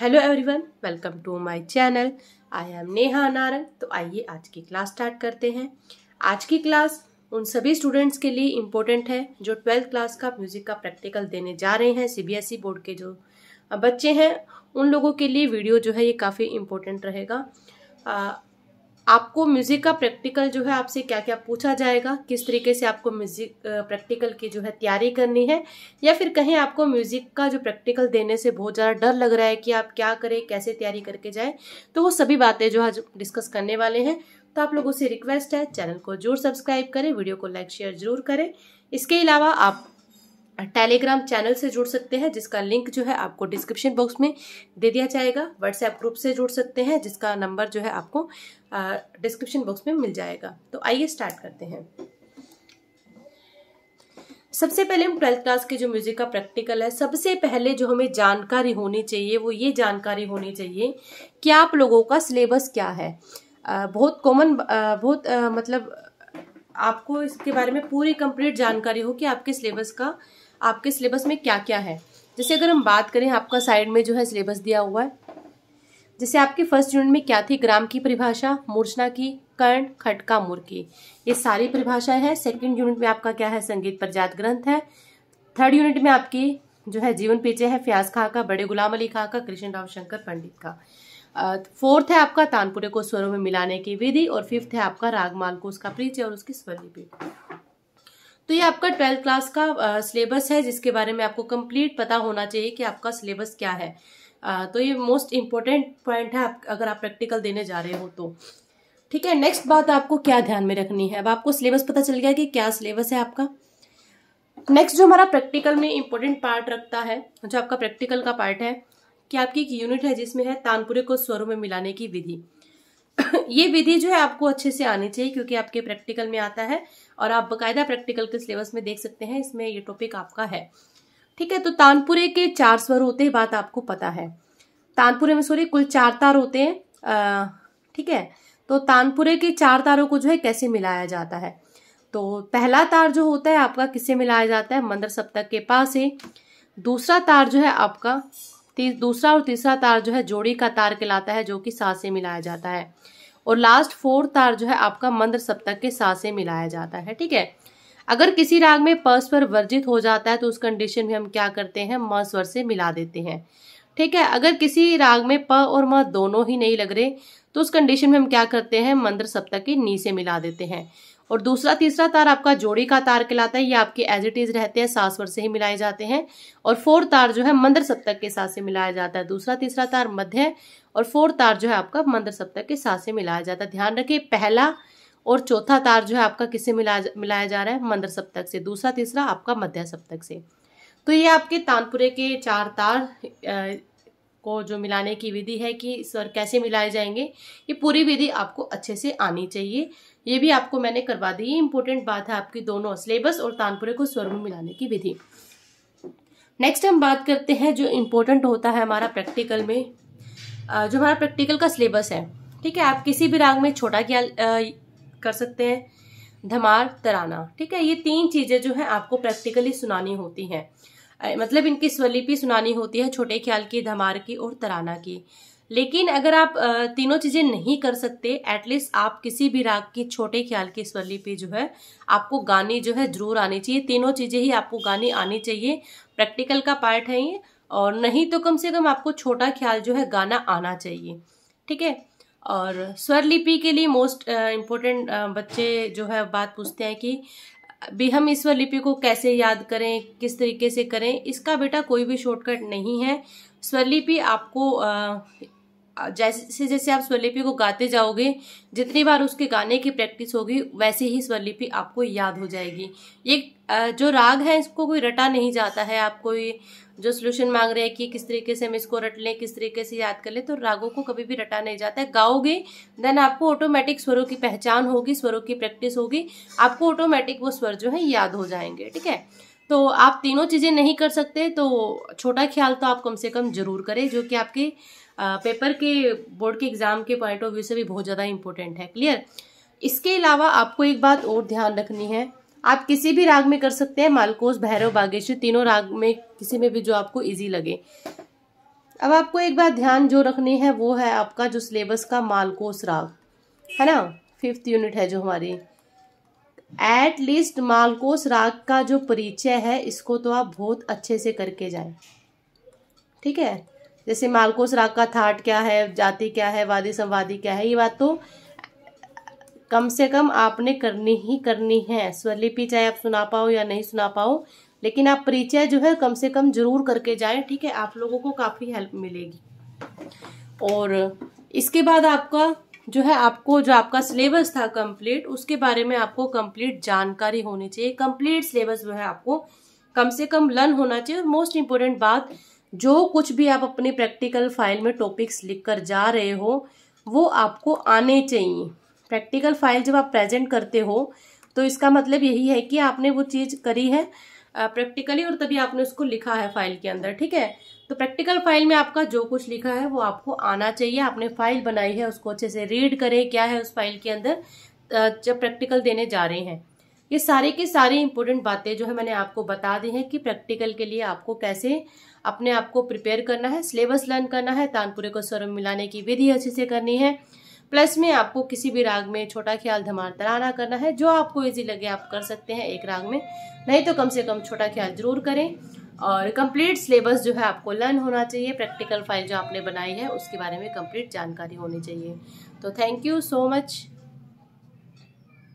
hello everyone welcome to my channel I am Neha Narang तो आइए आज की क्लास स्टार्ट करते हैं आज की क्लास उन सभी स्टूडेंट्स के लिए इम्पोर्टेंट है जो ट्वेल्थ क्लास का म्यूज़िक का प्रैक्टिकल देने जा रहे हैं सीबीएसई बोर्ड e के जो बच्चे हैं उन लोगों के लिए वीडियो जो है ये काफ़ी इम्पोर्टेंट रहेगा आपको म्यूज़िक का प्रैक्टिकल जो है आपसे क्या क्या पूछा जाएगा किस तरीके से आपको म्यूज़िक प्रैक्टिकल की जो है तैयारी करनी है या फिर कहीं आपको म्यूज़िक का जो प्रैक्टिकल देने से बहुत ज़्यादा डर लग रहा है कि आप क्या करें कैसे तैयारी करके जाए तो वो सभी बातें जो आज डिस्कस करने वाले हैं तो आप लोगों से रिक्वेस्ट है चैनल को जरूर सब्सक्राइब करें वीडियो को लाइक शेयर जरूर करें इसके अलावा आप टेलीग्राम चैनल से जुड़ सकते हैं जिसका लिंक जो है आपको डिस्क्रिप्शन बॉक्स में दे दिया जाएगा व्हाट्सएप ग्रुप से जुड़ सकते हैं जिसका नंबर जो है आपको डिस्क्रिप्शन बॉक्स में मिल जाएगा तो आइए स्टार्ट करते हैं सबसे पहले हम ट्वेल्थ क्लास के जो म्यूजिक का प्रैक्टिकल है सबसे पहले जो हमें जानकारी होनी चाहिए वो ये जानकारी होनी चाहिए कि आप लोगों का सिलेबस क्या है बहुत कॉमन बहुत मतलब आपको इसके बारे में पूरी कंप्लीट जानकारी हो कि आपके सिलेबस का आपके सिलेबस में क्या क्या है जैसे अगर हम बात करें आपका साइड में जो है सिलेबस दिया हुआ है जैसे आपके फर्स्ट यूनिट में क्या थी ग्राम की परिभाषा मूर्छना की कर्ण खटका मूर की ये सारी परिभाषाएं हैं सेकंड यूनिट में आपका क्या है संगीत पर जात ग्रंथ है थर्ड यूनिट में आपकी जो है जीवन पीछे है फ्याज खा का बड़े गुलाम अली खा का कृष्ण राव शंकर पंडित का फोर्थ है आपका तानपुरे को स्वरों में मिलाने की विधि और फिफ्थ है आपका रागमाल को उसका परिचय और उसकी स्वर लिपि तो ये आपका ट्वेल्थ क्लास का सिलेबस है जिसके बारे में आपको कंप्लीट पता होना चाहिए कि आपका सिलेबस क्या है आ, तो ये मोस्ट इम्पोर्टेंट पॉइंट है आप अगर आप प्रैक्टिकल देने जा रहे हो तो ठीक है नेक्स्ट बात आपको क्या ध्यान में रखनी है अब आपको सिलेबस पता चल गया कि क्या सिलेबस है आपका नेक्स्ट जो हमारा प्रैक्टिकल में इम्पोर्टेंट पार्ट रखता है जो आपका प्रैक्टिकल का पार्ट है कि आपकी एक यूनिट है जिसमें है तानपुरे को स्वरों में मिलाने की विधि ये विधि जो है आपको अच्छे से आनी चाहिए क्योंकि आपके प्रैक्टिकल में आता है और आप बकायदा प्रैक्टिकल के सिलेबस में देख सकते हैं इसमें ये टॉपिक आपका है ठीक है तो तानपुरे के चार स्वर होते हैं बात आपको पता है तानपुरे में सॉरी कुल चार तार होते हैं ठीक है तो तानपुरे के चार तारों को जो है कैसे मिलाया जाता है तो पहला तार जो होता है आपका किससे मिलाया जाता है मंदिर सप्तक के पास है दूसरा तार जो है आपका दूसरा और तीसरा तार जो है जोड़ी का तार कहलाता है जो कि सा से मिलाया जाता है और लास्ट फोर तार जो है आपका मंद्र सप्तक के सा से मिलाया जाता है ठीक है अगर किसी राग में पर्स स्वर वर्जित हो जाता है तो उस कंडीशन में हम क्या करते हैं म स्वर से मिला देते हैं ठीक है अगर किसी राग में प और म दोनों ही नहीं लग रहे तो उस कंडीशन में हम क्या करते हैं मंद्र सप्तक के नी से मिला देते हैं और दूसरा तीसरा तार आपका जोड़ी का तार कहलाता है ये आपके एज इट इज रहते हैं सासवर से ही मिलाए जाते हैं और फोर तार जो है मंदर सप्तक के साथ से मिलाया जाता है दूसरा तीसरा तार मध्य और फोर तार जो है आपका मंदर सप्तक के साथ से मिलाया जाता है ध्यान रखिए पहला और चौथा तार जो है आपका किससे मिलाया मिलाया जा रहा है मंदर सप्तक से दूसरा तीसरा आपका मध्य सप्तक से तो ये आपके तानपुरे के चार तार को जो मिलाने की विधि है कि स्वर कैसे मिलाए जाएंगे ये पूरी विधि आपको अच्छे से आनी चाहिए ये भी आपको मैंने करवा दी ये इंपॉर्टेंट बात है आपकी दोनों सिलेबस और तानपुरे को स्वर में मिलाने की विधि नेक्स्ट हम बात करते हैं जो इम्पोर्टेंट होता है हमारा प्रैक्टिकल में जो हमारा प्रैक्टिकल का सिलेबस है ठीक है आप किसी भी राग में छोटा क्या कर सकते हैं धमार तराना ठीक है ये तीन चीज़ें जो है आपको प्रैक्टिकली सुनानी होती हैं मतलब इनकी स्वलिपि सुनानी होती है छोटे ख्याल की धमार की और तराना की लेकिन अगर आप तीनों चीज़ें नहीं कर सकते एटलीस्ट आप किसी भी राग की छोटे ख्याल की स्वरलिपि जो है आपको गानी जो है जरूर आनी चाहिए तीनों चीज़ें ही आपको गानी आनी चाहिए प्रैक्टिकल का पार्ट है ये और नहीं तो कम से कम आपको छोटा ख्याल जो है गाना आना चाहिए ठीक है और स्वर लिपि के लिए मोस्ट इम्पोर्टेंट बच्चे जो है बात पूछते हैं कि भी हम ईश्वर लिपि को कैसे याद करें किस तरीके से करें इसका बेटा कोई भी शॉर्टकट नहीं है स्वरलिपि आपको आ, जैसे जैसे आप स्वरलिपि को गाते जाओगे जितनी बार उसके गाने की प्रैक्टिस होगी वैसे ही स्वरलिपि आपको याद हो जाएगी ये जो राग है इसको कोई रटा नहीं जाता है आप कोई जो सोल्यूशन मांग रहे हैं कि किस तरीके से हम इसको रट लें किस तरीके से याद कर लें तो रागों को कभी भी रटा नहीं जाता है गाओगे देन आपको ऑटोमेटिक स्वरों की पहचान होगी स्वरों की प्रैक्टिस होगी आपको ऑटोमेटिक वो स्वर जो है याद हो जाएंगे ठीक है तो आप तीनों चीज़ें नहीं कर सकते तो छोटा ख्याल तो आप कम से कम जरूर करें जो कि आपके पेपर के बोर्ड के एग्ज़ाम के पॉइंट ऑफ व्यू से भी बहुत ज़्यादा इंपॉर्टेंट है क्लियर इसके अलावा आपको एक बात और ध्यान रखनी है आप किसी भी राग में कर सकते हैं मालकोस भैरव बागेश्वर तीनों राग में किसी में भी जो आपको इजी लगे अब आपको एक बात ध्यान जो रखनी है वो है आपका जो सिलेबस का मालकोस राग है ना फिफ्थ यूनिट है जो हमारी एट लीस्ट मालकोस राग का जो परिचय है इसको तो आप बहुत अच्छे से करके जाए ठीक है जैसे मालकोस राग का थाट क्या है जाति क्या है वादी संवादी क्या है ये बात तो कम से कम आपने करनी ही करनी है स्वरलिपि चाहे आप सुना पाओ या नहीं सुना पाओ लेकिन आप परिचय जो है कम से कम जरूर करके जाए ठीक है आप लोगों को काफ़ी हेल्प मिलेगी और इसके बाद आपका जो है आपको जो आपका सिलेबस था कंप्लीट उसके बारे में आपको कंप्लीट जानकारी होनी चाहिए कंप्लीट सिलेबस जो है आपको कम से कम लर्न होना चाहिए और मोस्ट इम्पोर्टेंट बात जो कुछ भी आप अपने प्रैक्टिकल फाइल में टॉपिक्स लिख कर जा रहे हो वो आपको आने चाहिए प्रैक्टिकल फाइल जब आप प्रेजेंट करते हो तो इसका मतलब यही है कि आपने वो चीज़ करी है प्रैक्टिकली और तभी आपने उसको लिखा है फाइल के अंदर ठीक है तो प्रैक्टिकल फाइल में आपका जो कुछ लिखा है वो आपको आना चाहिए आपने फाइल बनाई है उसको अच्छे से रीड करें क्या है उस फाइल के अंदर जब प्रैक्टिकल देने जा रहे हैं ये सारे की सारी इंपॉर्टेंट बातें जो है मैंने आपको बता दी हैं कि प्रैक्टिकल के लिए आपको कैसे अपने आप को प्रिपेयर करना है सिलेबस लर्न करना है तानपुरे को स्वर मिलाने की विधि अच्छे से करनी है प्लस में आपको किसी भी राग में छोटा ख्याल धमार तराना करना है जो आपको इजी लगे आप कर सकते हैं एक राग में नहीं तो कम से कम छोटा ख्याल जरूर करें और कंप्लीट सिलेबस जो है आपको लर्न होना चाहिए प्रैक्टिकल फाइल जो आपने बनाई है उसके बारे में कंप्लीट जानकारी होनी चाहिए तो थैंक यू सो मच